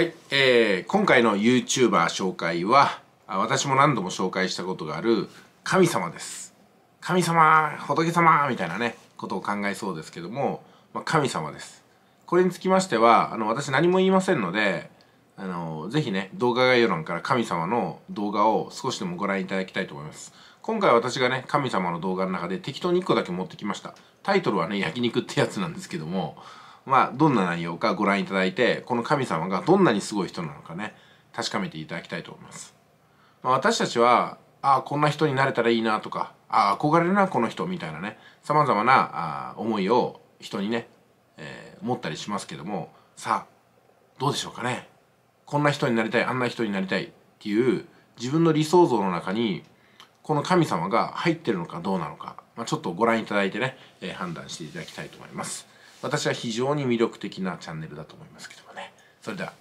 はい、えー、今回の YouTuber 紹介は私も何度も紹介したことがある神様です神様仏様みたいなねことを考えそうですけども、まあ、神様ですこれにつきましてはあの私何も言いませんのであのぜひね動画概要欄から神様の動画を少しでもご覧いただきたいと思います今回私がね神様の動画の中で適当に1個だけ持ってきましたタイトルはね焼肉ってやつなんですけどもまあ、どんな内容かご覧いただいてこの神様がどんなにすごい人なのかね確かめていただきたいと思います。まあ、私たちはああこんな人になれたらいいなとかああ憧れるなこの人みたいなねさまざまなあ思いを人にね、えー、持ったりしますけどもさあどうでしょうかねこんな人になりたいあんな人になりたいっていう自分の理想像の中にこの神様が入ってるのかどうなのか、まあ、ちょっとご覧いただいてね、えー、判断していただきたいと思います。私は非常に魅力的なチャンネルだと思いますけどもねそれでは